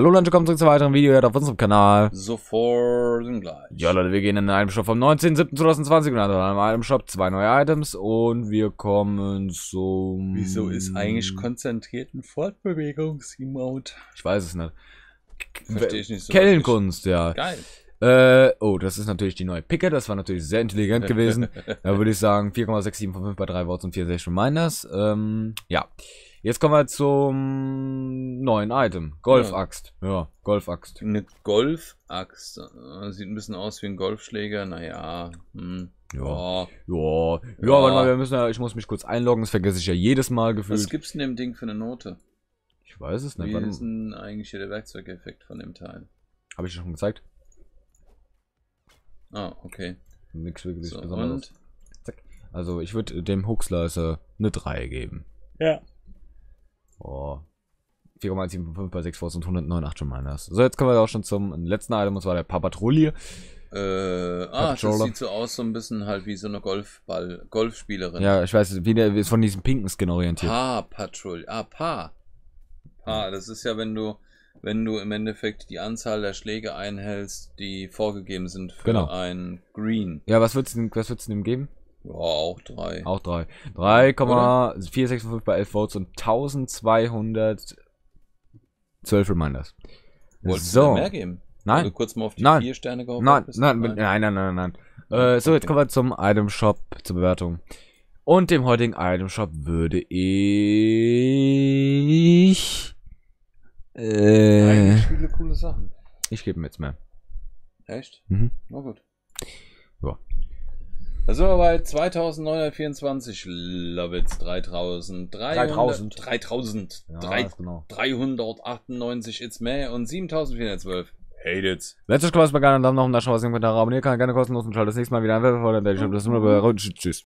Hallo Leute, willkommen zurück zu einem weiteren Video hier auf unserem Kanal. Sofort und gleich. Ja Leute, wir gehen in den Itemshop vom 19.07.2020 und haben einem Itemshop zwei neue Items und wir kommen zum... Wieso ist eigentlich konzentrierten Fortbewegungs-Emote? Ich weiß es nicht. Verstehe ich nicht so. Kellenkunst, ja. Geil. Äh, oh, das ist natürlich die neue Picke. Das war natürlich sehr intelligent gewesen. da würde ich sagen 4,67 von 5 bei 3 Worts und 64 Reminders. Ähm, ja. Jetzt kommen wir zum neuen Item. Golfaxt. Ja, ja Golfaxt. Eine Golfaxt. Äh, sieht ein bisschen aus wie ein Golfschläger. Naja. Hm. Ja. Ja. ja. ja. warte mal, wir müssen ja, ich muss mich kurz einloggen, das vergesse ich ja jedes Mal gefühlt. Was gibt's denn dem Ding für eine Note? Ich weiß es nicht. Wie ist denn eigentlich hier der Werkzeugeffekt von dem Teil? Habe ich schon gezeigt. Ah, okay. Nix wirklich so, Besonderes. Zack. Also ich würde dem Huxler äh, eine 3 geben. Ja. Oh, 4,175 bei 6 Force und 109,8 schon mal das. Ne? So, jetzt kommen wir auch schon zum letzten Item, und zwar der Papatrouille. Äh, ah, das sieht so aus, so ein bisschen halt wie so eine Golfball, Golfspielerin. Ja, ich weiß, wie der ist von diesem pinken Skin orientiert. Pa, Patrouille. Ah, Pa. Pa, das ist ja, wenn du, wenn du im Endeffekt die Anzahl der Schläge einhältst, die vorgegeben sind für genau. ein Green. Ja, was würdest du, was würdest du ihm geben? Ja, auch drei. Auch drei. 3,465 bei 11 Votes und 1200 12 Reminders. Wolltest so. mehr geben? Nein. Also kurz mal auf die nein. vier Sterne gehofft nein. Nein. nein, nein, nein, nein, nein. nein. Äh, so, jetzt kommen wir zum Item Shop, zur Bewertung. Und dem heutigen Item Shop würde ich. Äh, Eigentlich viele coole Sachen. Ich gebe ihm jetzt mehr. Echt? Mhm. Na gut. Da sind wir bei 2924 Lovitz, 3000, 3000, 3000, ja, 3, genau. 398 It's May und 7412. Hate it. Letztes Spaß bei Garden und Daumen nach oben, da schauen wir was im Kommentar. Abonnieren kann gerne kostenlos und schaut das nächste Mal wieder ein Werbefall, dann werde ich schon das Tschüss.